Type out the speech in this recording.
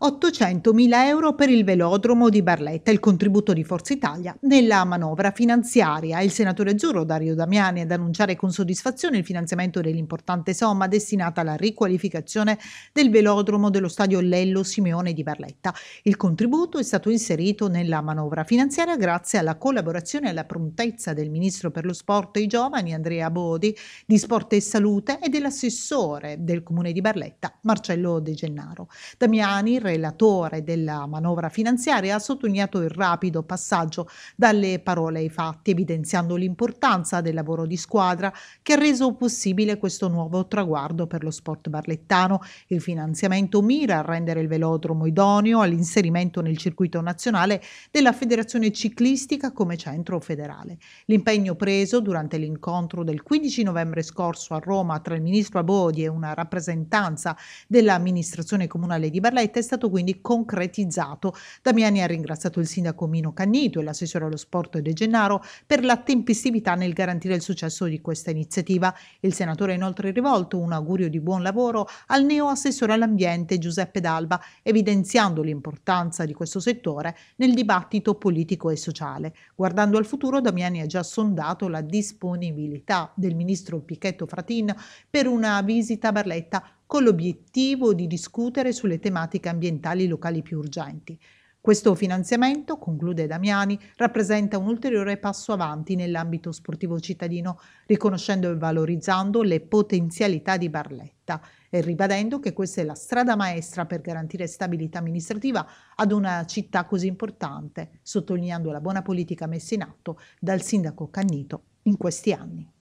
800.000 euro per il velodromo di Barletta, il contributo di Forza Italia nella manovra finanziaria. Il senatore azzurro Dario Damiani ad annunciare con soddisfazione il finanziamento dell'importante somma destinata alla riqualificazione del velodromo dello stadio Lello Simeone di Barletta. Il contributo è stato inserito nella manovra finanziaria grazie alla collaborazione e alla prontezza del ministro per lo sport e i giovani Andrea Bodi, di Sport e Salute e dell'assessore del comune di Barletta Marcello De Gennaro. Damiani relatore della manovra finanziaria, ha sottolineato il rapido passaggio dalle parole ai fatti, evidenziando l'importanza del lavoro di squadra che ha reso possibile questo nuovo traguardo per lo sport barlettano. Il finanziamento mira a rendere il velodromo idoneo all'inserimento nel circuito nazionale della Federazione Ciclistica come centro federale. L'impegno preso durante l'incontro del 15 novembre scorso a Roma tra il ministro Abodi e una rappresentanza dell'amministrazione comunale di Barletta è stato stato quindi concretizzato. Damiani ha ringraziato il sindaco Mino Cannito e l'assessore allo sport De Gennaro per la tempestività nel garantire il successo di questa iniziativa. Il senatore ha inoltre rivolto un augurio di buon lavoro al neo assessore all'ambiente Giuseppe D'Alba, evidenziando l'importanza di questo settore nel dibattito politico e sociale. Guardando al futuro, Damiani ha già sondato la disponibilità del ministro Pichetto Fratin per una visita a Barletta con l'obiettivo di discutere sulle tematiche ambientali locali più urgenti. Questo finanziamento, conclude Damiani, rappresenta un ulteriore passo avanti nell'ambito sportivo cittadino, riconoscendo e valorizzando le potenzialità di Barletta e ribadendo che questa è la strada maestra per garantire stabilità amministrativa ad una città così importante, sottolineando la buona politica messa in atto dal sindaco Cannito in questi anni.